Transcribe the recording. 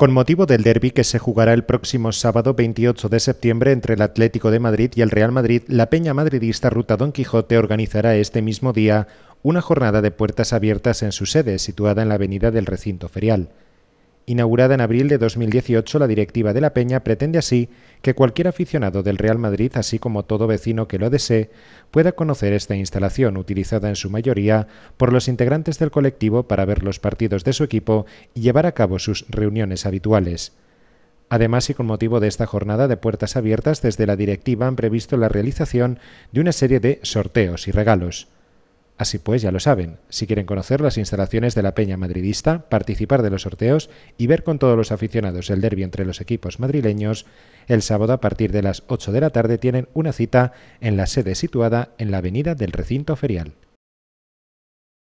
con motivo del derby que se jugará el próximo sábado 28 de septiembre entre el Atlético de Madrid y el Real Madrid, la Peña Madridista Ruta Don Quijote organizará este mismo día una jornada de puertas abiertas en su sede, situada en la avenida del recinto ferial. Inaugurada en abril de 2018, la directiva de la Peña pretende así que cualquier aficionado del Real Madrid, así como todo vecino que lo desee, pueda conocer esta instalación utilizada en su mayoría por los integrantes del colectivo para ver los partidos de su equipo y llevar a cabo sus reuniones habituales. Además, y con motivo de esta jornada de puertas abiertas, desde la directiva han previsto la realización de una serie de sorteos y regalos. Así pues, ya lo saben, si quieren conocer las instalaciones de la Peña Madridista, participar de los sorteos y ver con todos los aficionados el derby entre los equipos madrileños, el sábado a partir de las 8 de la tarde tienen una cita en la sede situada en la Avenida del Recinto Ferial.